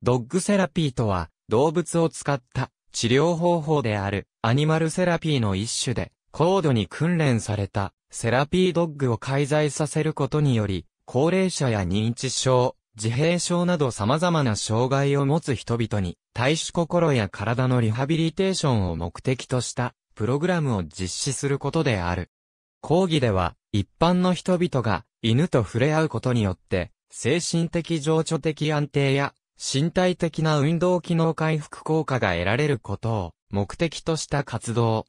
ドッグセラピーとは、動物を使った治療方法である、アニマルセラピーの一種で、高度に訓練された、セラピードッグを介在させることにより、高齢者や認知症、自閉症など様々な障害を持つ人々に、対処心や体のリハビリテーションを目的とした、プログラムを実施することである。講義では、一般の人々が、犬と触れ合うことによって、精神的情緒的安定や身体的な運動機能回復効果が得られることを目的とした活動。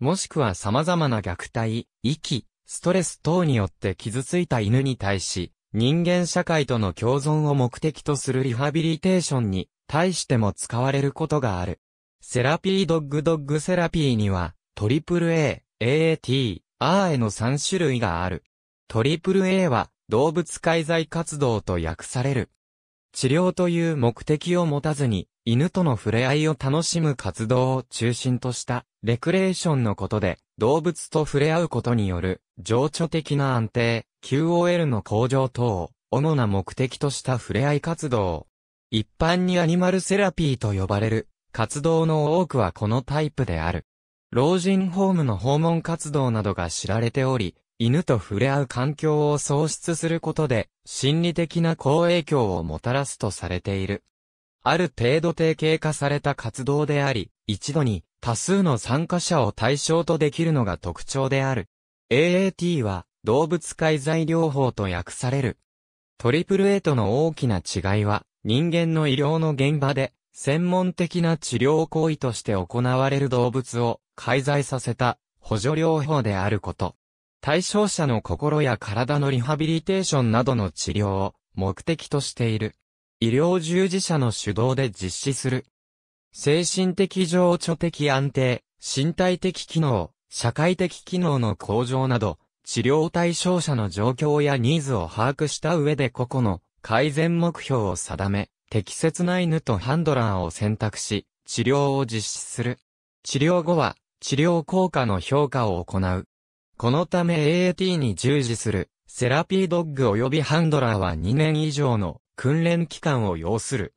もしくは様々な虐待、遺棄、ストレス等によって傷ついた犬に対し、人間社会との共存を目的とするリハビリテーションに対しても使われることがある。セラピードッグドッグセラピーには、AAA、AAT、RA の3種類がある。AAA は動物介在活動と訳される。治療という目的を持たずに、犬との触れ合いを楽しむ活動を中心としたレクレーションのことで、動物と触れ合うことによる情緒的な安定、QOL の向上等を主な目的とした触れ合い活動。一般にアニマルセラピーと呼ばれる活動の多くはこのタイプである。老人ホームの訪問活動などが知られており、犬と触れ合う環境を創出することで、心理的な好影響をもたらすとされている。ある程度定型化された活動であり、一度に多数の参加者を対象とできるのが特徴である。AAT は動物介在療法と訳される。トリプル A との大きな違いは、人間の医療の現場で、専門的な治療行為として行われる動物を介在させた補助療法であること。対象者の心や体のリハビリテーションなどの治療を目的としている。医療従事者の主導で実施する。精神的情緒的安定、身体的機能、社会的機能の向上など、治療対象者の状況やニーズを把握した上で個々の改善目標を定め、適切な犬とハンドラーを選択し、治療を実施する。治療後は、治療効果の評価を行う。このため AAT に従事するセラピードッグ及びハンドラーは2年以上の訓練期間を要する。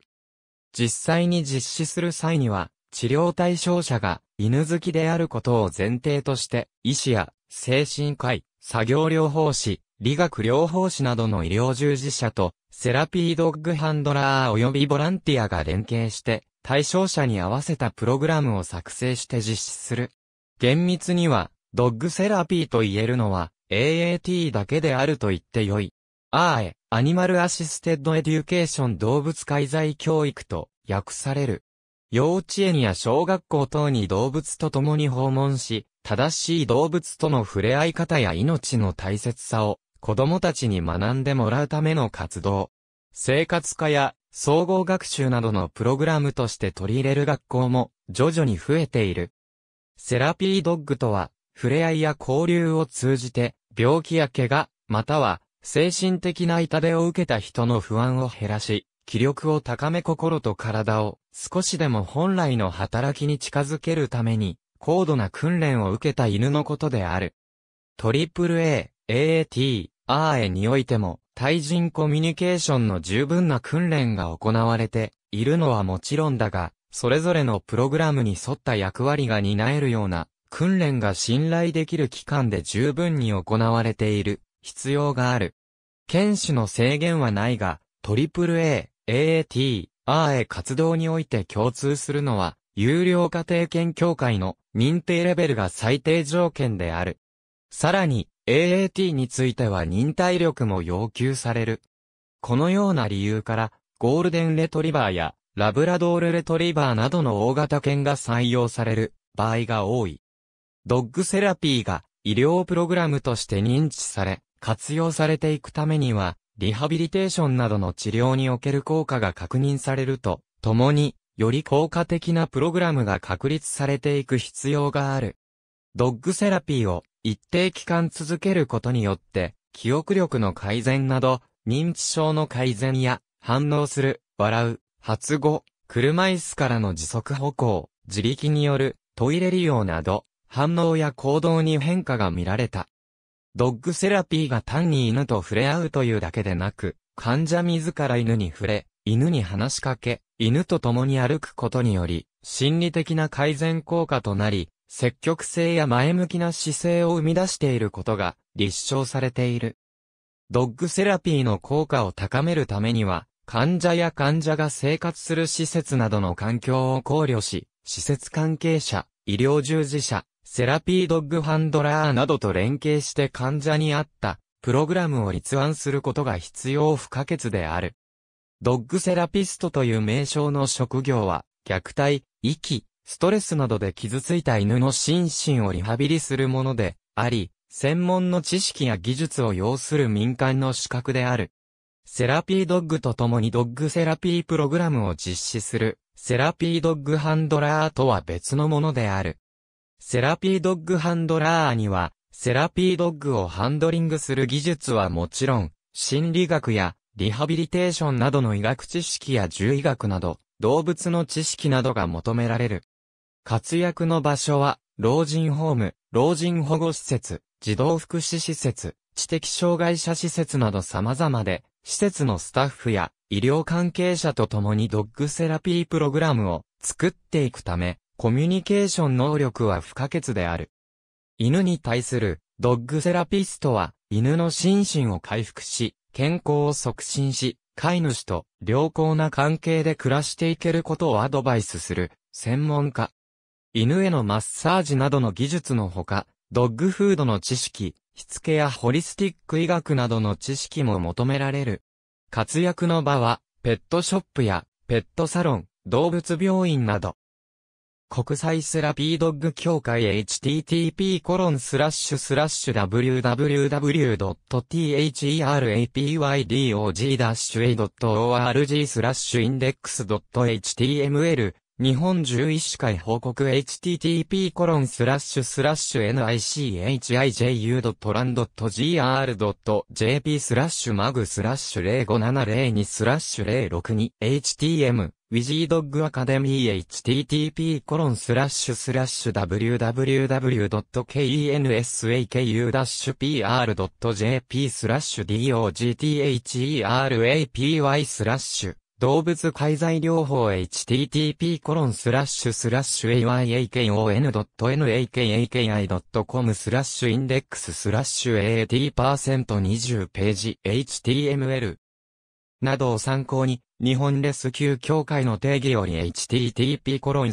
実際に実施する際には治療対象者が犬好きであることを前提として医師や精神科医、作業療法士、理学療法士などの医療従事者とセラピードッグハンドラー及びボランティアが連携して対象者に合わせたプログラムを作成して実施する。厳密にはドッグセラピーと言えるのは AAT だけであると言ってよい。ああ、え、アニマルアシステッドエデュケーション動物介在教育と訳される。幼稚園や小学校等に動物と共に訪問し、正しい動物との触れ合い方や命の大切さを子供たちに学んでもらうための活動。生活科や総合学習などのプログラムとして取り入れる学校も徐々に増えている。セラピードッグとは触れ合いや交流を通じて、病気や怪我、または、精神的な痛手を受けた人の不安を減らし、気力を高め心と体を少しでも本来の働きに近づけるために高度な訓練を受けた犬のことである。AAA、AAT、RA においても対人コミュニケーションの十分な訓練が行われているのはもちろんだが、それぞれのプログラムに沿った役割が担えるような訓練が信頼できる期間で十分に行われている必要がある。剣士の制限はないが、AAA、AAT、RA 活動において共通するのは、有料家庭犬協会の認定レベルが最低条件である。さらに、AAT については忍耐力も要求される。このような理由から、ゴールデンレトリバーやラブラドールレトリバーなどの大型犬が採用される場合が多い。ドッグセラピーが医療プログラムとして認知され、活用されていくためには、リハビリテーションなどの治療における効果が確認されると、ともに、より効果的なプログラムが確立されていく必要がある。ドッグセラピーを一定期間続けることによって、記憶力の改善など、認知症の改善や、反応する、笑う、発語、車椅子からの時速歩行、自力によるトイレ利用など、反応や行動に変化が見られた。ドッグセラピーが単に犬と触れ合うというだけでなく、患者自ら犬に触れ、犬に話しかけ、犬と共に歩くことにより、心理的な改善効果となり、積極性や前向きな姿勢を生み出していることが立証されている。ドッグセラピーの効果を高めるためには、患者や患者が生活する施設などの環境を考慮し、施設関係者、医療従事者、セラピードッグハンドラーなどと連携して患者に合った、プログラムを立案することが必要不可欠である。ドッグセラピストという名称の職業は、虐待、遺棄、ストレスなどで傷ついた犬の心身をリハビリするものであり、専門の知識や技術を要する民間の資格である。セラピードッグと共にドッグセラピープログラムを実施する、セラピードッグハンドラーとは別のものである。セラピードッグハンドラーには、セラピードッグをハンドリングする技術はもちろん、心理学やリハビリテーションなどの医学知識や獣医学など、動物の知識などが求められる。活躍の場所は、老人ホーム、老人保護施設、児童福祉施設、知的障害者施設など様々で、施設のスタッフや医療関係者と共にドッグセラピープログラムを作っていくため、コミュニケーション能力は不可欠である。犬に対するドッグセラピストは、犬の心身を回復し、健康を促進し、飼い主と良好な関係で暮らしていけることをアドバイスする専門家。犬へのマッサージなどの技術のほか、ドッグフードの知識、しつけやホリスティック医学などの知識も求められる。活躍の場は、ペットショップやペットサロン、動物病院など。国際セラピードッグ協会 http://www.therapyd.org コロンススララッッシシュュスラッシュインデックス .html 日本獣医師会報告 http コロンスラッシュスラッシュ nichiju.land.gr.jp スラッシュマグスラッシュ0570にスラッシュ062 htm ウィジードッグアカデミー http コロンスラッシュスラッシュ www.kensaku-pr.jp スラッシュ dogtherapy スラッシュ動物介在療法 http コロンスラッシュスラッシュ aykon.nakaki.com a スラッシュインデックススラッシュ at%20 パーセントページ html などを参考に、日本レスキュー協会の定義より http://www.japan-rescue.com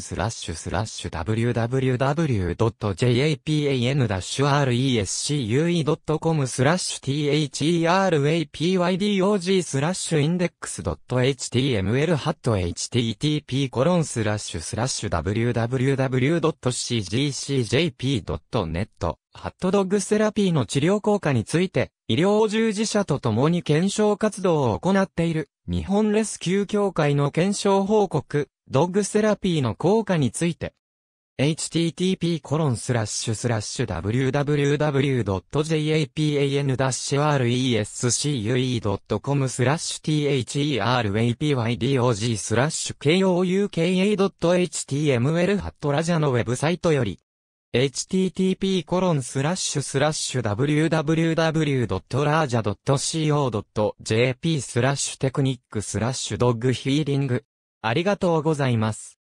スラッシュ therapydog スラッシュインデックス .html ハット http コロンスラッシュ www.cgcjp.net ハットドッグセラピーの治療効果について医療従事者と共に検証活動を行っている、日本レスキュー協会の検証報告、ドッグセラピーの効果について、http://www.japan-rescue.com スラッシュ therapydog スラッシュ kouka.html ハットラジャのウェブサイトより h t t p w w w l a j a c o j p スラッシュテクニックスラッシュドッグーリング。ありがとうございます。